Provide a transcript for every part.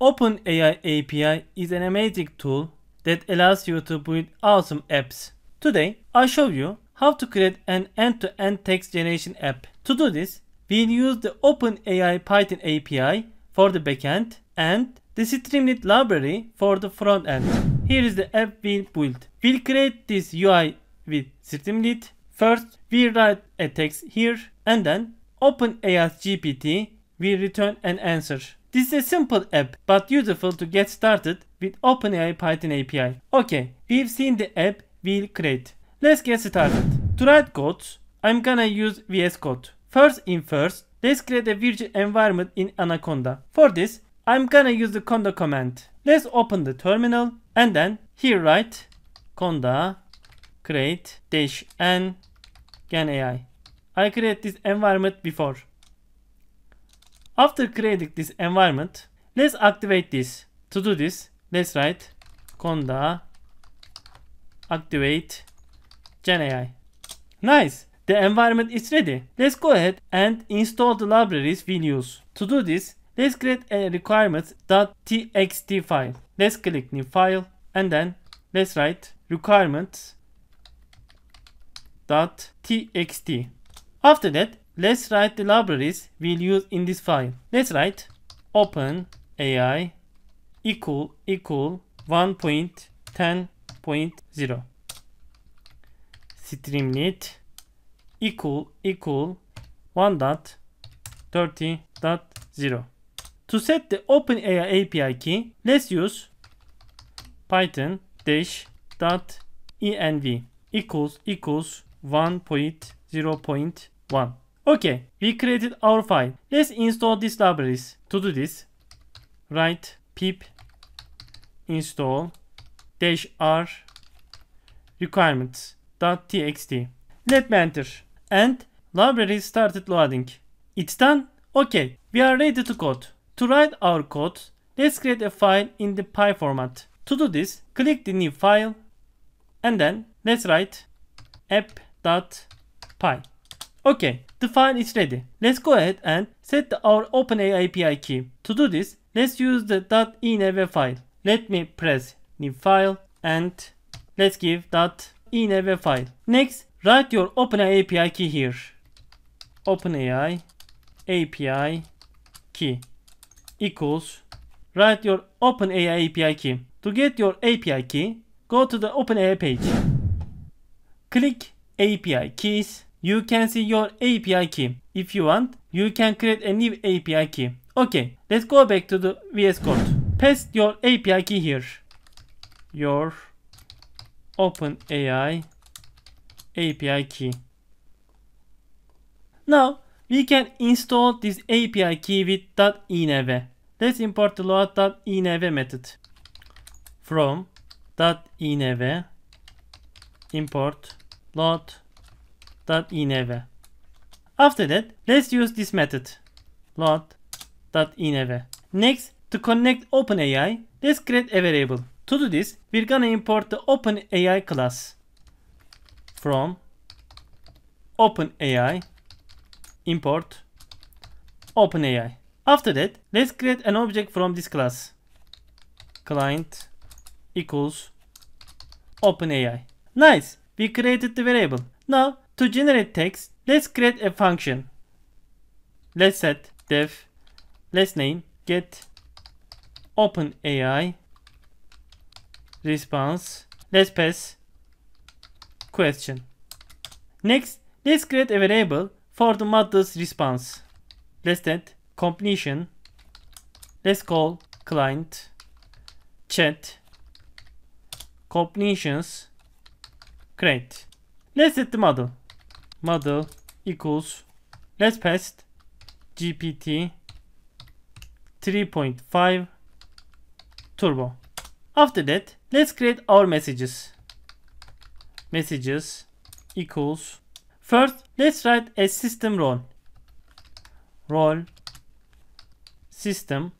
OpenAI API is an amazing tool that allows you to build awesome apps. Today, I'll show you how to create an end-to-end -end text generation app. To do this, we'll use the OpenAI Python API for the backend and the Streamlit library for the front end. Here is the app we built. We'll create this UI with Streamlit. First, we write a text here and then OpenAI GPT will return an answer. This is a simple app, but useful to get started with OpenAI Python API. Okay, we've seen the app we'll create. Let's get started. To write code, I'm gonna use VS Code. First in first, let's create a virtual environment in Anaconda. For this, I'm gonna use the conda command. Let's open the terminal and then here write conda create dash n gan AI. I created this environment before. After creating this environment, let's activate this. To do this, let's write conda activate GenAI. Nice! The environment is ready. Let's go ahead and install the libraries we use. To do this, let's create a requirements.txt file. Let's click new file and then let's write requirements.txt. After that, Let's write the libraries we'll use in this file. Let's write open AI equal equal 1.10.0 streamlit equal equal 1.30.0 To set the OpenAI API key, let's use python dash dot env equals equals 1.0.1 Okay, we created our file. Let's install these libraries. To do this, write pip install dash r requirements.txt. Let me enter. And library started loading. It's done. Okay, we are ready to code. To write our code, let's create a file in the Py format. To do this, click the new file and then let's write app.py. Okay, the file is ready. Let's go ahead and set our OpenAI API key. To do this, let's use the .env file. Let me press new file and let's give .env file. Next, write your OpenAI API key here. OpenAI API key equals write your OpenAI API key. To get your API key, go to the OpenAI page. Click API keys you can see your API key. If you want, you can create a new API key. Okay, let's go back to the VS Code. Paste your API key here. Your OpenAI API key. Now, we can install this API key with .env. Let's import the load.env method. From .env import load.env after that, let's use this method lot.env. Next, to connect OpenAI, let's create a variable. To do this, we're gonna import the OpenAI class from OpenAI import OpenAI. After that, let's create an object from this class. Client equals OpenAI. Nice, we created the variable. Now, To generate text, let's create a function. Let's set def, let's name get open AI response. Let's pass question. Next, let's create a variable for the model's response. Let's set completion. Let's call client chat completions create. Let's set the model. model equals let's paste GPT 3.5 turbo. After that, let's create our messages. Messages equals first let's write a system role. Role system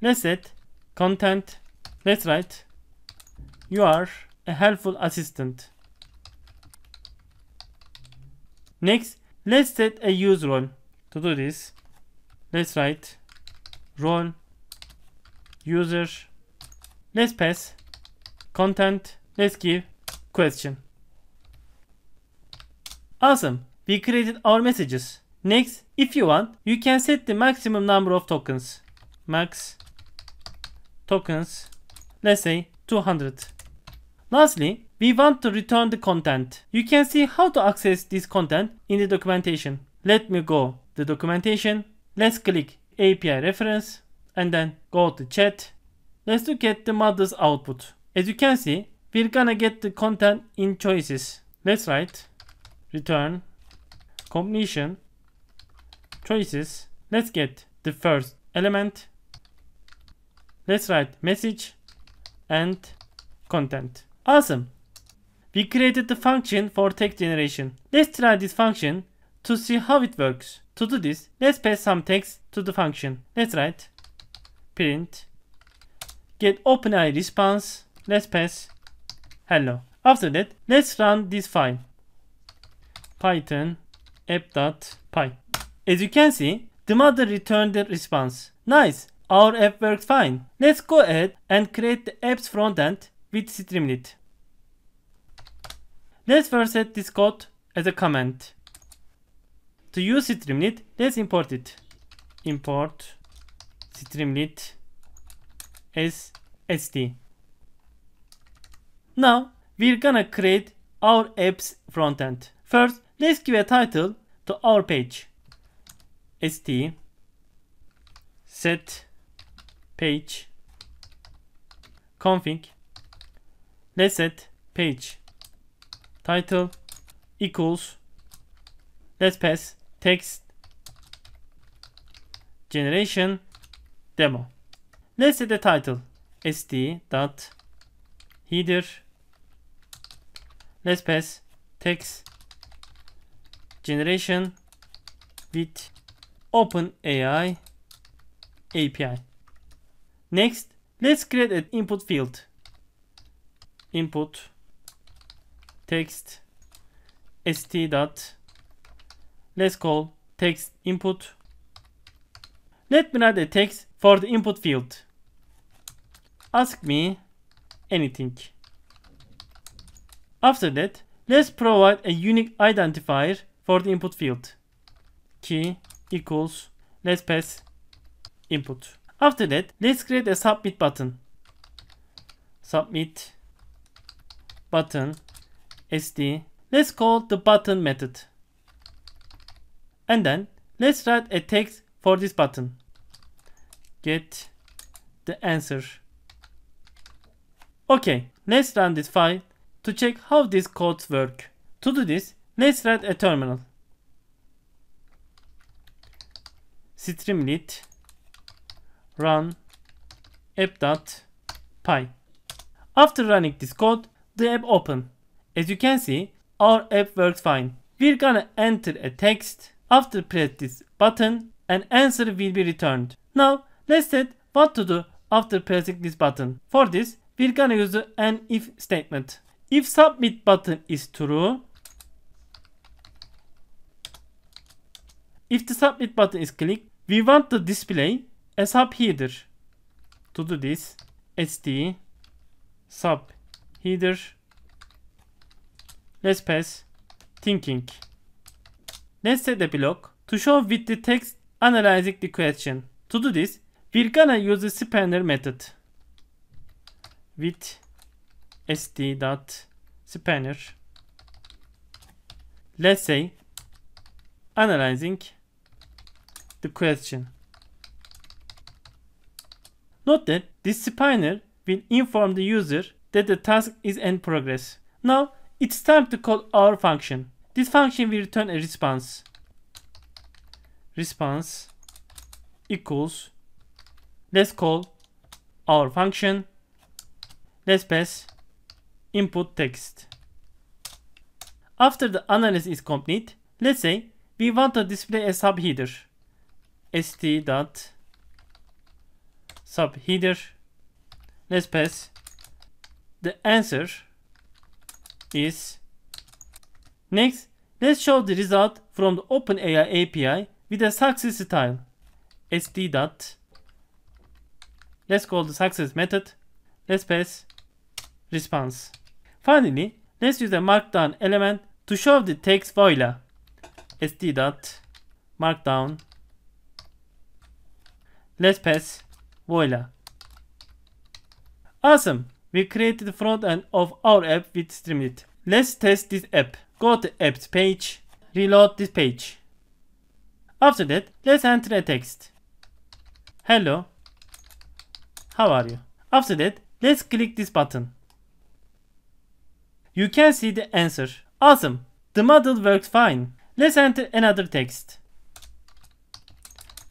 let's set content let's write you are a helpful assistant Next, let's set a use role. To do this, let's write role user. Let's pass content. Let's give question. Awesome. We created our messages. Next, if you want, you can set the maximum number of tokens. Max tokens, let's say 200. Lastly, we want to return the content. You can see how to access this content in the documentation. Let me go the documentation. Let's click API reference and then go to chat. Let's look at the model's output. As you can see, we're gonna get the content in choices. Let's write return completion choices. Let's get the first element. Let's write message and content. Awesome. We created the function for text generation. Let's try this function to see how it works. To do this, let's pass some text to the function. Let's write print get OpenAI response. Let's pass hello. After that, let's run this file python app.py. As you can see, the mother returned the response. Nice, our app worked fine. Let's go ahead and create the app's frontend with Streamlit. Let's first set this code as a comment. To use Streamlit, let's import it. Import Streamlit as st. Now, we're gonna create our app's frontend. First, let's give a title to our page. st set page config let's set page title equals let's pass text generation demo. Let's set the title S D dot header. Let's pass text generation with OpenAI API. Next, let's create an input field. Input text st dot let's call text input let me add a text for the input field ask me anything after that let's provide a unique identifier for the input field key equals let's pass input after that let's create a submit button submit button SD. Let's call the button method. And then let's write a text for this button. Get the answer. Okay, let's run this file to check how these codes work. To do this, let's write a terminal. Streamlit run app.py. After running this code, the app open. As you can see, our app works fine. We're gonna enter a text, after press this button, and answer will be returned. Now, let's set what to do after pressing this button. For this, we're gonna use an if statement. If submit button is true, if the submit button is clicked, we want to display a sub header. To do this, st sub header Let's pass thinking. Let's set a block to show with the text analyzing the question. To do this, we're gonna use the spanner method with sd.spanner. Let's say analyzing the question. Note that this spanner will inform the user that the task is in progress. Now it's time to call our function. This function will return a response. Response equals, let's call our function, let's pass input text. After the analysis is complete, let's say we want to display a subheader st dot subheader let's pass the answer is next. Let's show the result from the OpenAI API with a success style. sd dot. Let's call the success method. Let's pass response. Finally, let's use a markdown element to show the text voila. sd dot markdown. Let's pass voila. Awesome. We created the front end of our app with Streamlit. Let's test this app. Go to apps page, reload this page. After that, let's enter a text. Hello, how are you? After that, let's click this button. You can see the answer. Awesome, the model works fine. Let's enter another text.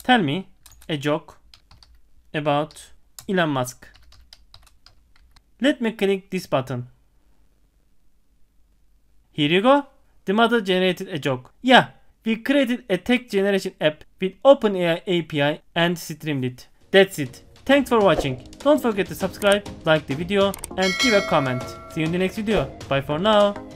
Tell me a joke about Elon Musk. Let me click this button. Here you go. The model generated a joke. Yeah, we created a text generation app with OpenAI API and streamed it. That's it. Thanks for watching. Don't forget to subscribe, like the video and give a comment. See you in the next video. Bye for now.